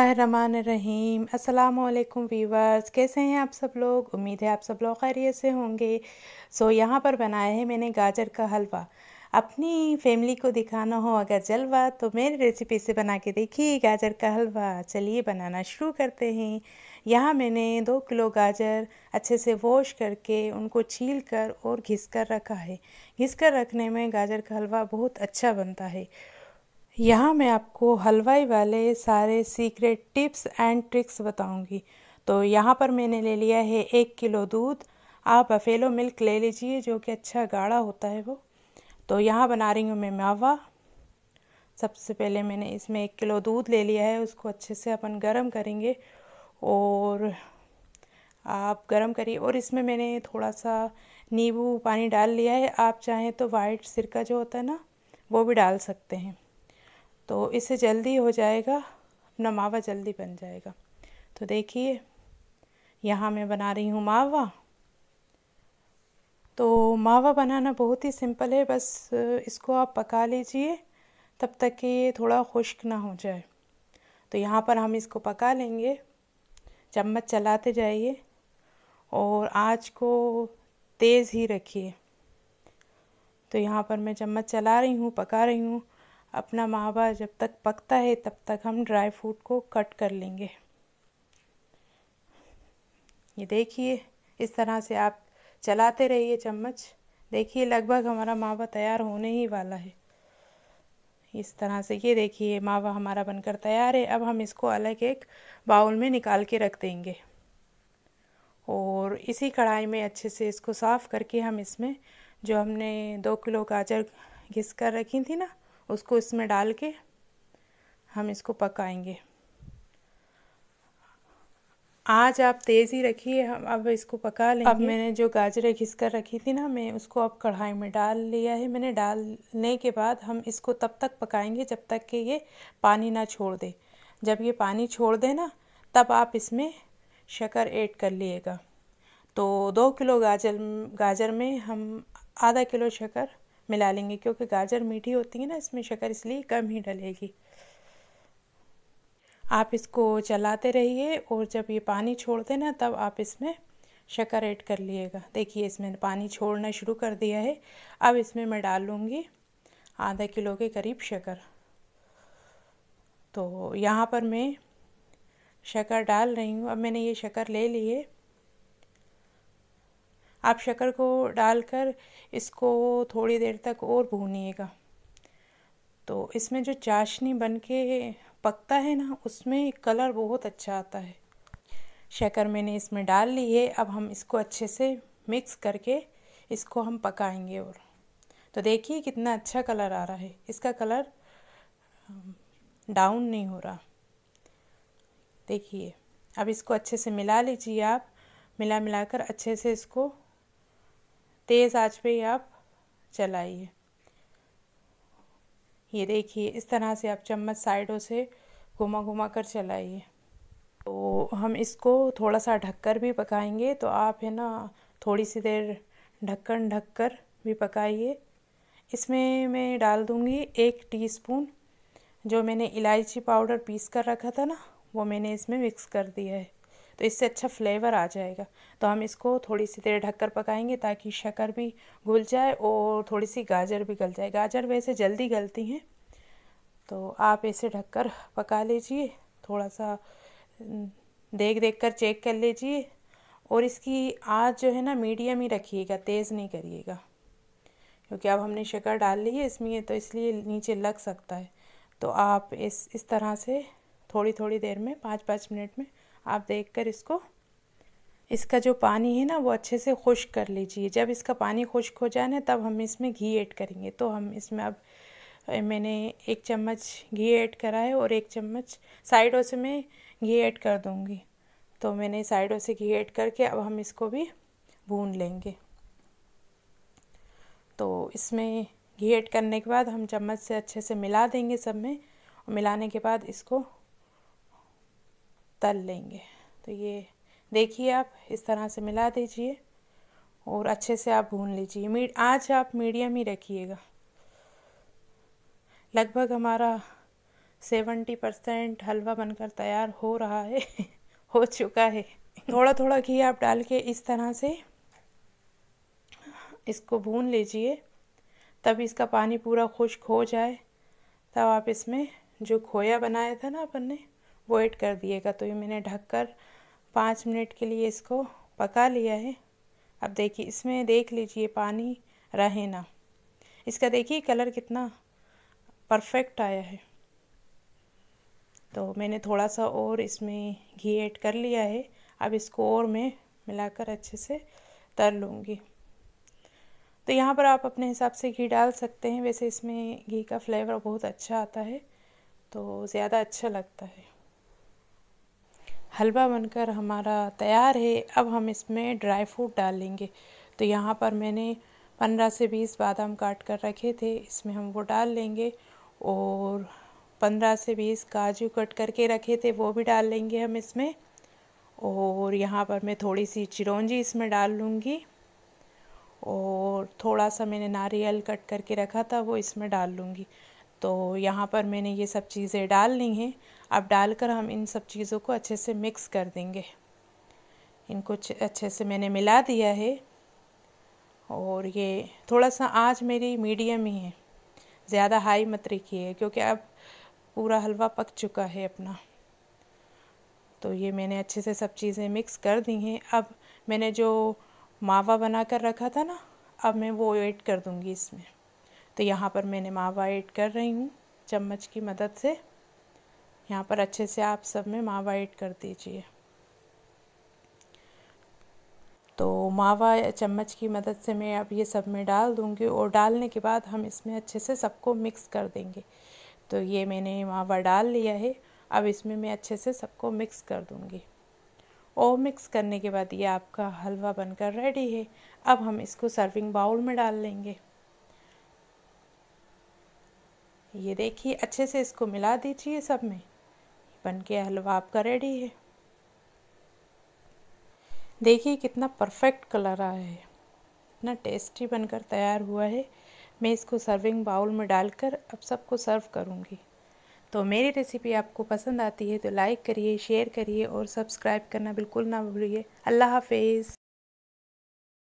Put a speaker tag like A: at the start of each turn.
A: अस्सलाम वालेकुम वीवर्स कैसे हैं आप सब लोग उम्मीद है आप सब लोग खैरियत से होंगे सो so, यहाँ पर बनाया है मैंने गाजर का हलवा अपनी फैमिली को दिखाना हो अगर जलवा तो मेरी रेसिपी से बना के देखिए गाजर का हलवा चलिए बनाना शुरू करते हैं यहाँ मैंने दो किलो गाजर अच्छे से वॉश करके उनको छील कर और घिस कर रखा है घिस कर रखने में गाजर का हलवा बहुत अच्छा बनता है यहाँ मैं आपको हलवाई वाले सारे सीक्रेट टिप्स एंड ट्रिक्स बताऊंगी तो यहाँ पर मैंने ले लिया है एक किलो दूध आप अफेलो मिल्क ले लीजिए जो कि अच्छा गाढ़ा होता है वो तो यहाँ बना रही हूँ मैं मावा सबसे पहले मैंने इसमें एक किलो दूध ले लिया है उसको अच्छे से अपन गर्म करेंगे और आप गर्म करिए और इसमें मैंने थोड़ा सा नींबू पानी डाल लिया है आप चाहें तो वाइट सिरका जो होता है ना वो भी डाल सकते हैं तो इसे जल्दी हो जाएगा अपना मावा जल्दी बन जाएगा तो देखिए यहाँ मैं बना रही हूँ मावा तो मावा बनाना बहुत ही सिंपल है बस इसको आप पका लीजिए तब तक कि ये थोड़ा खुश्क ना हो जाए तो यहाँ पर हम इसको पका लेंगे चम्मच चलाते जाइए और आँच को तेज़ ही रखिए तो यहाँ पर मैं चम्मच चला रही हूँ पका रही हूँ अपना मावा जब तक पकता है तब तक हम ड्राई फ्रूट को कट कर लेंगे ये देखिए इस तरह से आप चलाते रहिए चम्मच देखिए लगभग हमारा मावा तैयार होने ही वाला है इस तरह से ये देखिए मावा हमारा बनकर तैयार है अब हम इसको अलग एक बाउल में निकाल के रख देंगे और इसी कढ़ाई में अच्छे से इसको साफ़ करके हम इसमें जो हमने दो किलो गाजर घिस कर रखी थी ना उसको इसमें डाल के हम इसको पकाएंगे आज आप तेज़ ही रखिए हम अब इसको पका लेंगे अब मैंने जो गाजरें घिस कर रखी थी ना मैं उसको अब कढ़ाई में डाल लिया है मैंने डालने के बाद हम इसको तब तक पकाएंगे जब तक कि ये पानी ना छोड़ दे जब ये पानी छोड़ दे ना तब आप इसमें शक्कर ऐड कर लिएगा तो दो किलो गाजर गाजर में हम आधा किलो शक्कर मिला लेंगे क्योंकि गाजर मीठी होती है ना इसमें शक्कर इसलिए कम ही डलेगी आप इसको चलाते रहिए और जब ये पानी छोड़ देना तब आप इसमें शक्कर ऐड कर लिएगा देखिए इसमें पानी छोड़ना शुरू कर दिया है अब इसमें मैं डाल लूँगी आधा किलो के करीब शक्कर तो यहाँ पर मैं शक्कर डाल रही हूँ अब मैंने ये शक्कर ले ली है आप शक्कर को डालकर इसको थोड़ी देर तक और भूनिएगा तो इसमें जो चाशनी बन के पकता है ना उसमें कलर बहुत अच्छा आता है शक्कर मैंने इसमें डाल ली है अब हम इसको अच्छे से मिक्स करके इसको हम पकाएंगे और तो देखिए कितना अच्छा कलर आ रहा है इसका कलर डाउन नहीं हो रहा देखिए अब इसको अच्छे से मिला लीजिए आप मिला मिलाकर अच्छे से इसको तेज़ आंच पे ही आप चलाइए ये देखिए इस तरह से आप चम्मच साइडों से घुमा घुमा कर चलाइए तो हम इसको थोड़ा सा ढककर भी पकाएंगे तो आप है ना थोड़ी सी देर ढक्कन ढककर भी पकाइए इसमें मैं डाल दूँगी एक टीस्पून जो मैंने इलायची पाउडर पीस कर रखा था ना वो मैंने इसमें मिक्स कर दिया है तो इससे अच्छा फ्लेवर आ जाएगा तो हम इसको थोड़ी सी देर ढककर पकाएंगे ताकि शक्कर भी घुल जाए और थोड़ी सी गाजर भी गल जाए गाजर वैसे जल्दी गलती हैं तो आप इसे ढककर पका लीजिए थोड़ा सा देख देख कर चेक कर लीजिए और इसकी आँच जो है ना मीडियम ही रखिएगा तेज़ नहीं करिएगा क्योंकि अब हमने शक्कर डाल ली है इसमें तो इसलिए नीचे लग सकता है तो आप इस इस तरह से थोड़ी थोड़ी देर में पाँच पाँच मिनट में आप देखकर इसको इसका जो पानी है ना वो अच्छे से खुश्क कर लीजिए जब इसका पानी खुश्क हो जाए ना तब हम इसमें घी ऐड करेंगे तो हम इसमें अब मैंने एक चम्मच घी ऐड करा है और एक चम्मच साइडों से मैं घी ऐड कर दूँगी तो मैंने साइडों से घी ऐड करके अब हम इसको भी भून लेंगे तो इसमें घी ऐड करने के बाद हम चम्मच से अच्छे से मिला देंगे सब में और मिलाने के बाद इसको तल लेंगे तो ये देखिए आप इस तरह से मिला दीजिए और अच्छे से आप भून लीजिए मीड आज आप मीडियम ही रखिएगा लगभग हमारा सेवेंटी परसेंट हलवा बनकर तैयार हो रहा है हो चुका है थोड़ा थोड़ा घी आप डाल के इस तरह से इसको भून लीजिए तब इसका पानी पूरा खुश्क हो जाए तब आप इसमें जो खोया बनाया था ना अपन ने बॉइड कर दिएगा तो ये मैंने ढककर पाँच मिनट के लिए इसको पका लिया है अब देखिए इसमें देख लीजिए पानी रहे ना इसका देखिए कलर कितना परफेक्ट आया है तो मैंने थोड़ा सा और इसमें घी ऐड कर लिया है अब इसको और मैं मिलाकर अच्छे से तर लूँगी तो यहाँ पर आप अपने हिसाब से घी डाल सकते हैं वैसे इसमें घी का फ्लेवर बहुत अच्छा आता है तो ज़्यादा अच्छा लगता है हलवा बनकर हमारा तैयार है अब हम इसमें ड्राई फ्रूट डालेंगे तो यहाँ पर मैंने पंद्रह से बीस बादाम काट कर रखे थे इसमें हम वो डाल लेंगे और पंद्रह से बीस काजू कट करके रखे थे वो भी डाल लेंगे हम इसमें और यहाँ पर मैं थोड़ी सी चिरौंजी इसमें डाल लूँगी और थोड़ा सा मैंने नारियल कट करके रखा था वो इसमें डाल लूँगी तो यहाँ पर मैंने ये सब चीज़ें डाल ली हैं अब डालकर हम इन सब चीज़ों को अच्छे से मिक्स कर देंगे इनको अच्छे से मैंने मिला दिया है और ये थोड़ा सा आज मेरी मीडियम ही है ज़्यादा हाई मत रखिए है क्योंकि अब पूरा हलवा पक चुका है अपना तो ये मैंने अच्छे से सब चीज़ें मिक्स कर दी हैं अब मैंने जो मावा बना कर रखा था ना अब मैं वो ऐड कर दूँगी इसमें तो यहाँ पर मैंने मावा ऐड कर रही हूँ चम्मच की मदद से यहाँ पर अच्छे से आप सब में मावा ऐड कर दीजिए तो मावा चम्मच की मदद से मैं अब ये सब में डाल दूँगी और डालने के बाद हम इसमें अच्छे से सबको मिक्स कर देंगे तो ये मैंने मावा डाल लिया है अब इसमें मैं अच्छे से सबको मिक्स कर दूँगी और मिक्स करने के बाद ये आपका हलवा बनकर रेडी है अब हम इसको सर्विंग बाउल में डाल लेंगे ये देखिए अच्छे से इसको मिला दीजिए सब में बन के हलवा आपका रेडी है देखिए कितना परफेक्ट कलर आया है इतना टेस्टी बनकर तैयार हुआ है मैं इसको सर्विंग बाउल में डालकर अब सबको सर्व करूँगी तो मेरी रेसिपी आपको पसंद आती है तो लाइक करिए शेयर करिए और सब्सक्राइब करना बिल्कुल ना भूलिए अल्लाह हाफिज़